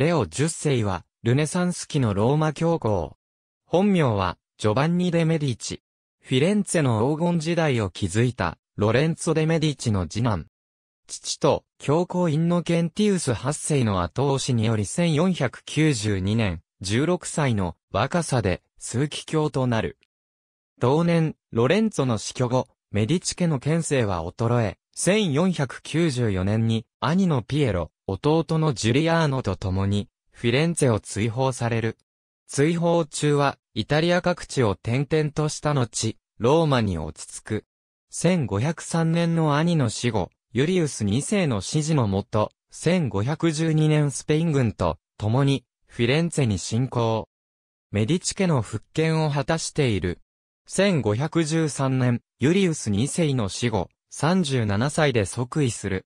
レオ10世は、ルネサンス期のローマ教皇。本名は、ジョバンニ・デ・メディチ。フィレンツェの黄金時代を築いた、ロレンツォ・デ・メディチの次男。父と、教皇インノケンティウス8世の後押しにより1492年、16歳の若さで、数奇教となる。同年、ロレンツォの死去後、メディチ家の権勢は衰え、1494年に兄のピエロ、弟のジュリアーノと共に、フィレンツェを追放される。追放中は、イタリア各地を転々とした後、ローマに落ち着く。1503年の兄の死後、ユリウス2世の指示のもと、1512年スペイン軍と共にフィレンツェに侵攻。メディチ家の復権を果たしている。1513年、ユリウス2世の死後、37歳で即位する。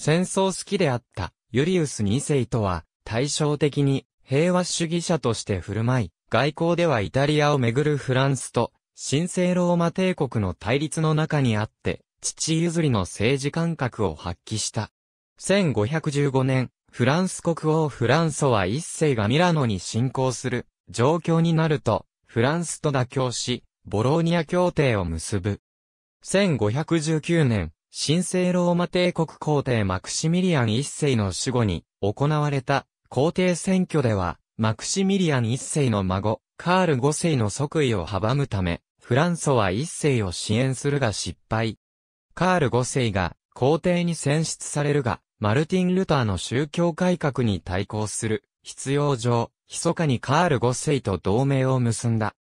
戦争好きであったユリウス2世とは対照的に平和主義者として振る舞い、外交ではイタリアをめぐるフランスと神聖ローマ帝国の対立の中にあって、父譲りの政治感覚を発揮した。1515年、フランス国王フランソは一世がミラノに侵攻する状況になると、フランスと妥協し、ボローニア協定を結ぶ。1519年、神聖ローマ帝国皇帝マクシミリアン一世の死後に行われた皇帝選挙では、マクシミリアン一世の孫、カール五世の即位を阻むため、フランソは一世を支援するが失敗。カール五世が皇帝に選出されるが、マルティン・ルターの宗教改革に対抗する、必要上、密かにカール五世と同盟を結んだ。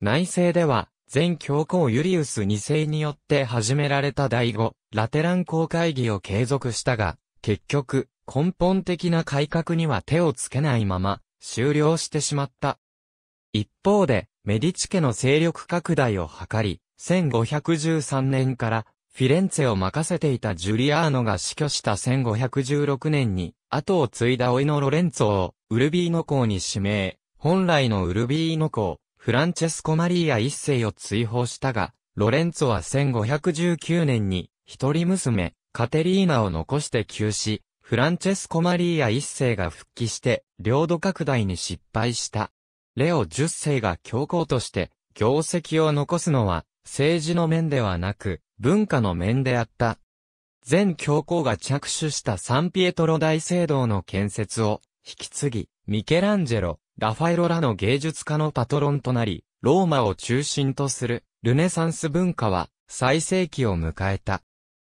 内政では、前教皇ユリウス二世によって始められた第五、ラテラン公会議を継続したが、結局、根本的な改革には手をつけないまま、終了してしまった。一方で、メディチ家の勢力拡大を図り、1513年からフィレンツェを任せていたジュリアーノが死去した1516年に、後を継いだいのロレンツォをウルビーノ公に指名、本来のウルビーノ公、フランチェスコ・マリーア一世を追放したが、ロレンツォは1519年に一人娘、カテリーナを残して急死、フランチェスコ・マリーア一世が復帰して、領土拡大に失敗した。レオ十世が教皇として、業績を残すのは、政治の面ではなく、文化の面であった。前教皇が着手したサンピエトロ大聖堂の建設を、引き継ぎ、ミケランジェロ、ラファエロらの芸術家のパトロンとなり、ローマを中心とするルネサンス文化は最盛期を迎えた。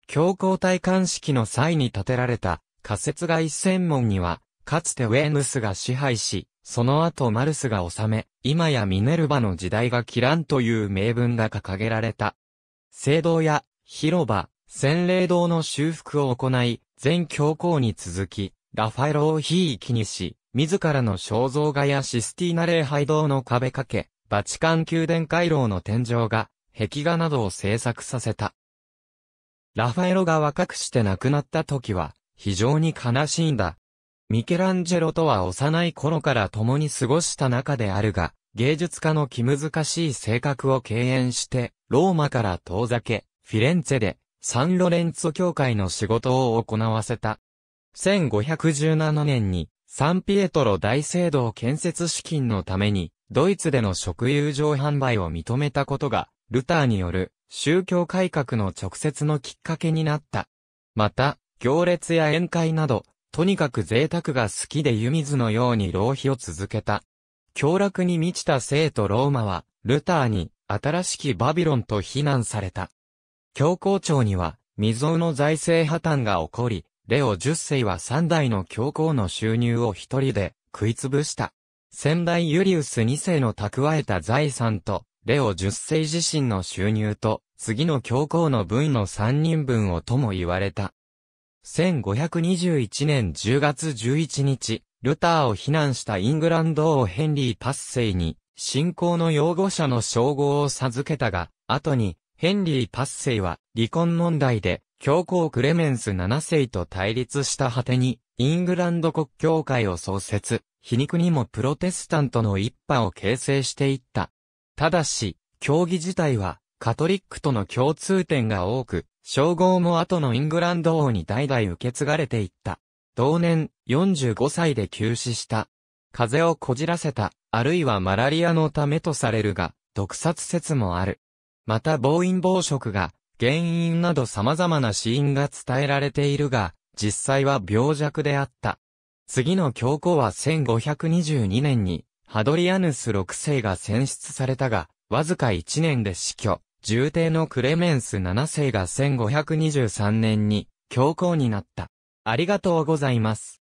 教皇体鑑式の際に建てられた仮設外専門には、かつてウェーヌスが支配し、その後マルスが治め、今やミネルバの時代がキランという名文が掲げられた。聖堂や広場、洗礼堂の修復を行い、全教皇に続き、ラファエロを非域にし、自らの肖像画やシスティーナ礼拝堂の壁掛け、バチカン宮殿回廊の天井画、壁画などを制作させた。ラファエロが若くして亡くなった時は、非常に悲しいんだ。ミケランジェロとは幼い頃から共に過ごした中であるが、芸術家の気難しい性格を敬遠して、ローマから遠ざけ、フィレンツェで、サンロレンツォ教会の仕事を行わせた。1517年に、サンピエトロ大聖堂建設資金のために、ドイツでの食友情販売を認めたことが、ルターによる宗教改革の直接のきっかけになった。また、行列や宴会など、とにかく贅沢が好きで湯水のように浪費を続けた。凶楽に満ちた生徒ローマは、ルターに、新しきバビロンと非難された。教皇庁には、未曾有の財政破綻が起こり、レオ10世は3代の教皇の収入を一人で食いつぶした。先代ユリウス2世の蓄えた財産と、レオ10世自身の収入と、次の教皇の分の3人分をとも言われた。1521年10月11日、ルターを非難したイングランド王ヘンリー8世に、信仰の擁護者の称号を授けたが、後に、ヘンリー8世は、離婚問題で、教皇クレメンス7世と対立した果てに、イングランド国教会を創設、皮肉にもプロテスタントの一派を形成していった。ただし、競技自体は、カトリックとの共通点が多く、称号も後のイングランド王に代々受け継がれていった。同年、45歳で急死した。風邪をこじらせた、あるいはマラリアのためとされるが、毒殺説もある。また暴飲暴食が、原因など様々な死因が伝えられているが、実際は病弱であった。次の教皇は1522年に、ハドリアヌス6世が選出されたが、わずか1年で死去、重帝のクレメンス7世が1523年に教皇になった。ありがとうございます。